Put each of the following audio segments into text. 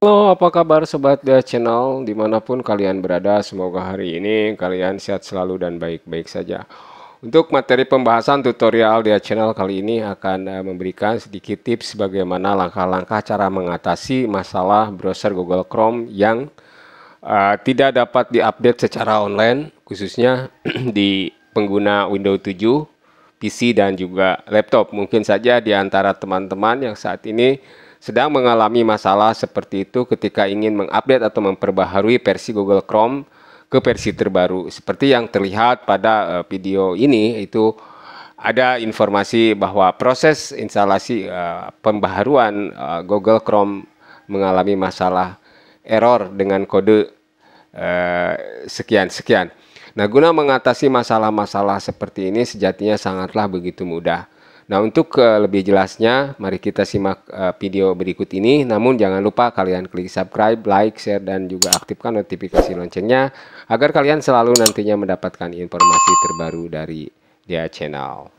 Halo, apa kabar Sobat The Channel? Dimanapun kalian berada, semoga hari ini kalian sehat selalu dan baik-baik saja. Untuk materi pembahasan tutorial The Channel kali ini akan eh, memberikan sedikit tips bagaimana langkah-langkah cara mengatasi masalah browser Google Chrome yang uh, tidak dapat diupdate secara online, khususnya di pengguna Windows 7, PC, dan juga laptop. Mungkin saja di antara teman-teman yang saat ini sedang mengalami masalah seperti itu ketika ingin mengupdate atau memperbaharui versi Google Chrome ke versi terbaru. Seperti yang terlihat pada eh, video ini itu ada informasi bahwa proses instalasi uh, pembaharuan uh, Google Chrome mengalami masalah error dengan kode sekian-sekian. Uh, nah, guna mengatasi masalah-masalah seperti ini sejatinya sangatlah begitu mudah. Nah, untuk uh, lebih jelasnya, mari kita simak uh, video berikut ini. Namun jangan lupa kalian klik subscribe, like, share, dan juga aktifkan notifikasi loncengnya agar kalian selalu nantinya mendapatkan informasi terbaru dari dia channel.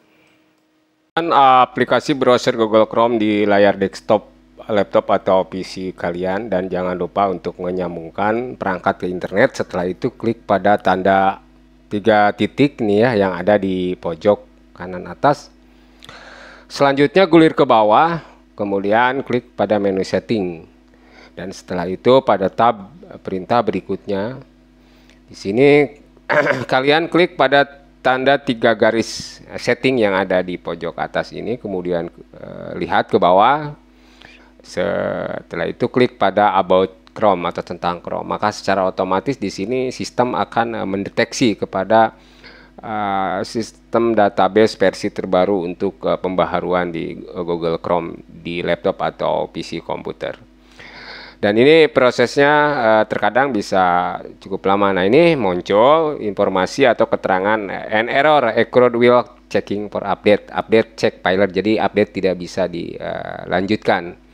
Dan eh, aplikasi browser Google Chrome di layar desktop laptop atau PC kalian dan jangan lupa untuk menyambungkan perangkat ke internet setelah itu klik pada tanda tiga titik nih ya yang ada di pojok kanan atas Selanjutnya gulir ke bawah, kemudian klik pada menu setting. Dan setelah itu pada tab eh, perintah berikutnya, di sini kalian klik pada tanda tiga garis eh, setting yang ada di pojok atas ini, kemudian eh, lihat ke bawah. Setelah itu klik pada about Chrome atau tentang Chrome. Maka secara otomatis di sini sistem akan eh, mendeteksi kepada uh, sistem database versi terbaru untuk uh, pembaharuan di uh, Google Chrome di laptop atau PC komputer. Dan ini prosesnya uh, terkadang bisa cukup lama. Nah ini muncul informasi atau keterangan an error accurate will checking for update, update check pilot. Jadi update tidak bisa dilanjutkan.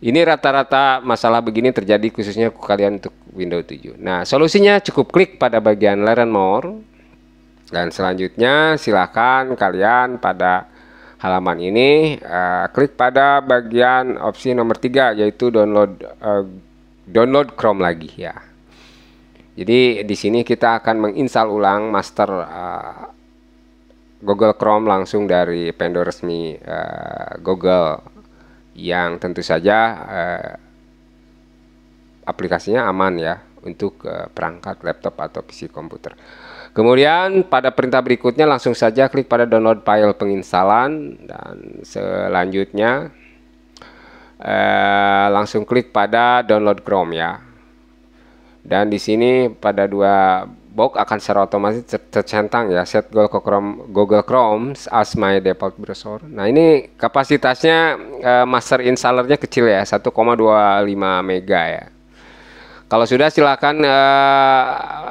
ini rata-rata masalah begini terjadi khususnya kalian untuk Windows 7. Nah, solusinya cukup klik pada bagian Learn More dan selanjutnya silakan kalian pada halaman ini uh, klik pada bagian opsi nomor tiga yaitu download uh, download Chrome lagi ya. Jadi di sini kita akan menginstal ulang master uh, Google Chrome langsung dari vendor resmi uh, Google yang tentu saja uh, aplikasinya aman ya untuk eh, perangkat laptop atau PC komputer. Kemudian pada perintah berikutnya langsung saja klik pada download file penginstalan dan selanjutnya eh, langsung klik pada download Chrome ya. Dan di sini pada dua box akan secara otomatis tercentang ya set Google Chrome Google Chrome as my default browser. Nah, ini kapasitasnya eh, master installernya kecil ya, 1,25 mega ya. Kalau sudah silakan eh,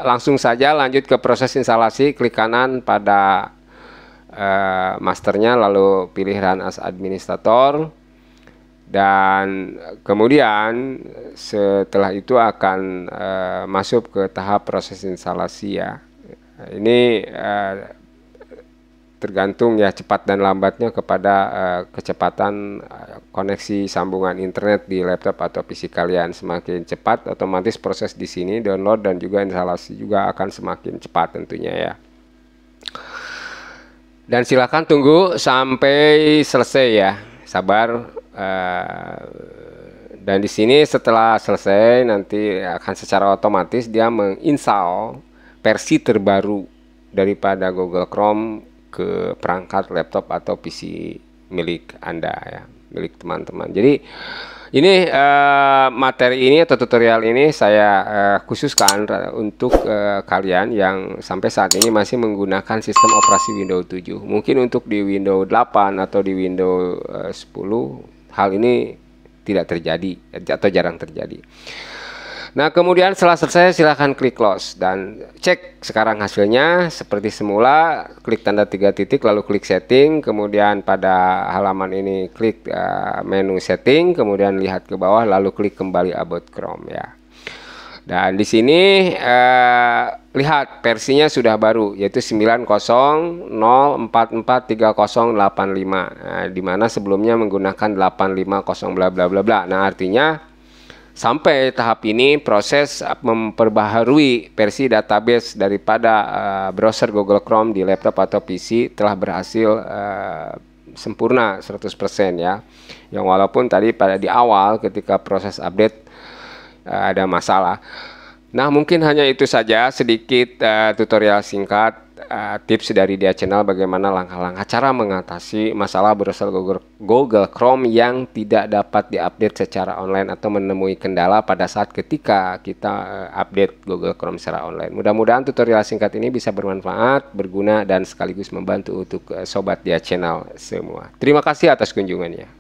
langsung saja lanjut ke proses instalasi, klik kanan pada eh, masternya lalu pilih run as administrator dan kemudian setelah itu akan eh, masuk ke tahap proses instalasi ya. Ini eh, tergantung ya cepat dan lambatnya kepada uh, kecepatan uh, koneksi sambungan internet di laptop atau PC kalian. Semakin cepat otomatis proses di sini download dan juga instalasi juga akan semakin cepat tentunya ya. Dan silakan tunggu sampai selesai ya. Sabar uh, dan di sini setelah selesai nanti akan secara otomatis dia menginstal versi terbaru daripada Google Chrome ke perangkat laptop atau PC milik Anda ya, milik teman-teman. Jadi ini uh, materi ini atau tutorial ini saya uh, eh, khususkan untuk uh, kalian yang sampai saat ini masih menggunakan sistem operasi Windows 7. Mungkin untuk di Windows 8 atau di Windows uh, 10 hal ini tidak terjadi atau jarang terjadi. Nah, kemudian setelah selesai silahkan klik close dan cek sekarang hasilnya seperti semula, klik tanda tiga titik lalu klik setting, kemudian pada halaman ini klik uh, menu setting, kemudian lihat ke bawah lalu klik kembali about Chrome ya. Dan di sini eh, lihat versinya sudah baru yaitu delapan nah, di mana sebelumnya menggunakan 850 bla bla bla bla. Nah, artinya Sampai tahap ini proses memperbaharui versi database daripada uh, browser Google Chrome di laptop atau PC telah berhasil uh, sempurna 100% ya. Yang walaupun tadi pada di awal ketika proses update uh, ada masalah. Nah, mungkin hanya itu saja sedikit uh, tutorial singkat uh, tips dari dia channel bagaimana langkah-langkah cara mengatasi masalah browser Google, Google Chrome yang tidak dapat diupdate secara online atau menemui kendala pada saat ketika kita uh, update Google Chrome secara online. Mudah-mudahan tutorial singkat ini bisa bermanfaat, berguna dan sekaligus membantu untuk uh, sobat dia channel semua. Terima kasih atas kunjungannya.